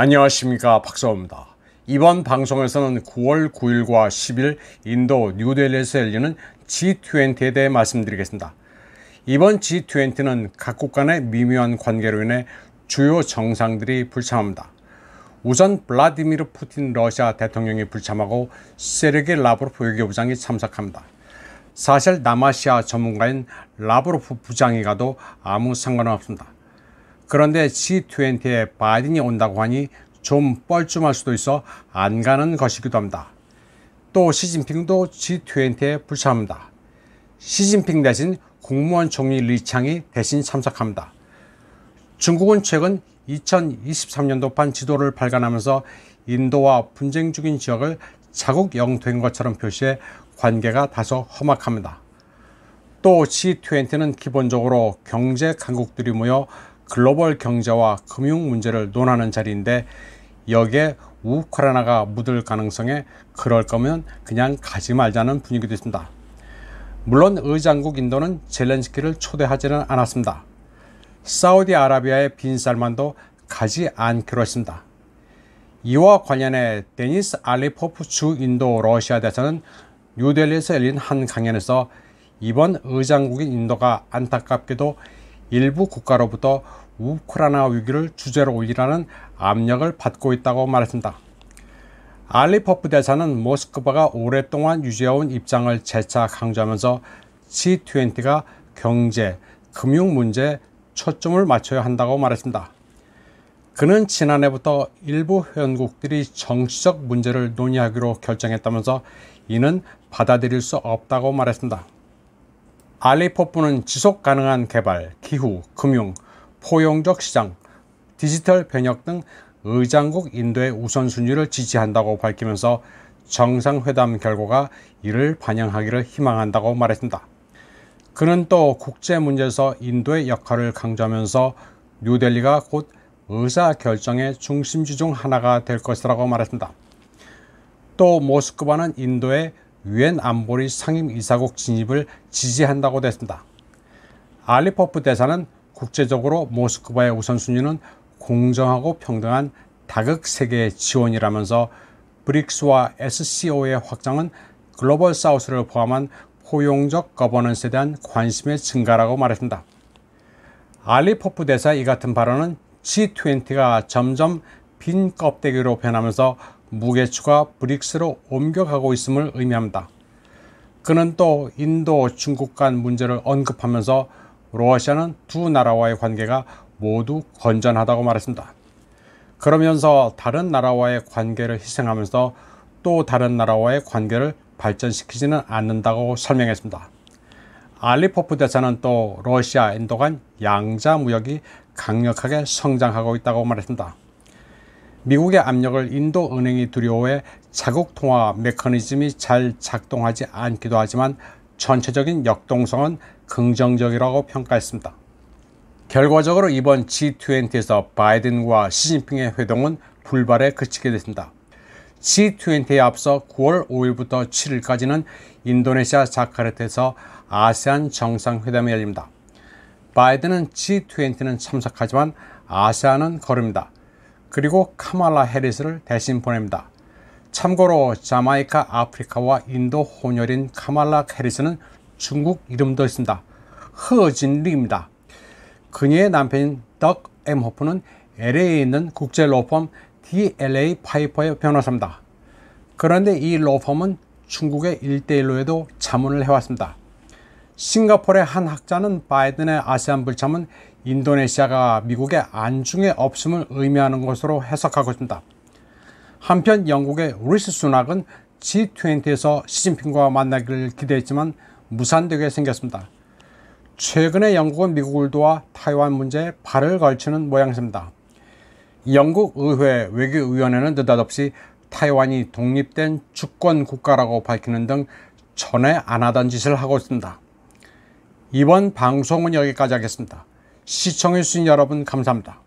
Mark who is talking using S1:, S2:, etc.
S1: 안녕하십니까 박사호입니다. 이번 방송에서는 9월 9일과 10일 인도 뉴델리에서 열리는 G20에 대해 말씀드리겠습니다. 이번 G20는 각국 간의 미묘한 관계로 인해 주요 정상들이 불참합니다. 우선 블라디미르 푸틴 러시아 대통령이 불참하고 세르게 라브로프 외교부장이 참석합니다. 사실 남아시아 전문가인 라브로프 부장이 가도 아무 상관 없습니다. 그런데 G20에 바이든이 온다고 하니 좀 뻘쭘할 수도 있어 안 가는 것이기도 합니다. 또 시진핑도 G20에 불참합니다. 시진핑 대신 국무원 총리 리창이 대신 참석합니다. 중국은 최근 2023년도판 지도를 발간하면서 인도와 분쟁 중인 지역을 자국 영토인 것처럼 표시해 관계가 다소 험악합니다. 또 G20는 기본적으로 경제 강국들이 모여 글로벌 경제와 금융 문제를 논하는 자리인데 여기에 우크라이나가 묻을 가능성에 그럴 거면 그냥 가지 말자는 분위기도 있습니다. 물론 의장국 인도는 젤렌스키를 초대하지는 않았습니다. 사우디아라비아의 빈살만도 가지 않기로 했습니다. 이와 관련해 데니스 알리포프 주 인도 러시아 대사는 뉴델리에서 열린 한 강연에서 이번 의장국인 인도가 안타깝게도 일부 국가로부터 우크라이나 위기를 주제로 올리라는 압력을 받고 있다고 말했습니다. 알리퍼프 대사는 모스크바가 오랫동안 유지해온 입장을 재차 강조하면서 G20가 경제, 금융 문제에 초점을 맞춰야 한다고 말했습니다. 그는 지난해부터 일부 회원국들이 정치적 문제를 논의하기로 결정했다면서 이는 받아들일 수 없다고 말했습니다. 알리포프는 지속 가능한 개발, 기후, 금융, 포용적 시장, 디지털 변혁 등 의장국 인도의 우선순위를 지지한다고 밝히면서 정상회담 결과가 이를 반영하기를 희망한다고 말했습니다. 그는 또 국제 문제에서 인도의 역할을 강조하면서 뉴델리가 곧 의사결정의 중심지 중 하나가 될 것이라고 말했습니다. 또 모스크바는 인도의 유엔 안보리 상임이사국 진입을 지지한다고 됐습니다. 알리퍼프 대사는 국제적으로 모스크바의 우선순위는 공정하고 평등한 다극 세계의 지원이라면서 브릭스와 SCO의 확장은 글로벌 사우스를 포함한 포용적 거버넌스에 대한 관심의 증가라고 말했습니다. 알리퍼프 대사 이 같은 발언은 G20가 점점 빈 껍데기로 변하면서 무게추가 브릭스로 옮겨가고 있음을 의미합니다. 그는 또 인도 중국 간 문제를 언급하면서 러시아는 두 나라와의 관계가 모두 건전하다고 말했습니다. 그러면서 다른 나라와의 관계를 희생하면서 또 다른 나라와의 관계를 발전시키지는 않는다고 설명했습니다. 알리포프 대사는 또 러시아 인도 간 양자 무역이 강력하게 성장하고 있다고 말했습니다. 미국의 압력을 인도은행이 두려워해 자국 통화 메커니즘이 잘 작동하지 않기도 하지만 전체적인 역동성은 긍정적이라고 평가했습니다. 결과적으로 이번 G20에서 바이든과 시진핑의 회동은 불발에 그치게 됐습니다. G20에 앞서 9월 5일부터 7일까지는 인도네시아 자카르타에서 아세안 정상회담이 열립니다. 바이든은 G20는 참석하지만 아세안은 거릅니다. 그리고 카말라 해리스를 대신 보냅니다. 참고로 자마이카 아프리카와 인도 혼혈인 카말라 해리스는 중국 이름도 있습니다. 허진리입니다. 그녀의 남편인 덕 엠호프는 LA에 있는 국제 로펌 DLA 파이퍼의 변호사입니다. 그런데 이 로펌은 중국의 일대일로에도 자문을 해왔습니다. 싱가포르의 한 학자는 바이든의 아세안 불참은 인도네시아가 미국의 안중에 없음을 의미하는 것으로 해석하고 있습니다. 한편 영국의 리스 순학은 G20에서 시진핑과 만나기를 기대했지만 무산되게 생겼습니다. 최근에 영국은 미국을 도와 타이완 문제에 발을 걸치는 모양새입니다. 영국 의회 외교위원회는 느닷없이 타이완이 독립된 주권 국가라고 밝히는 등 전에 안 하던 짓을 하고 있습니다. 이번 방송은 여기까지 하겠습니다. 시청해주신 여러분 감사합니다.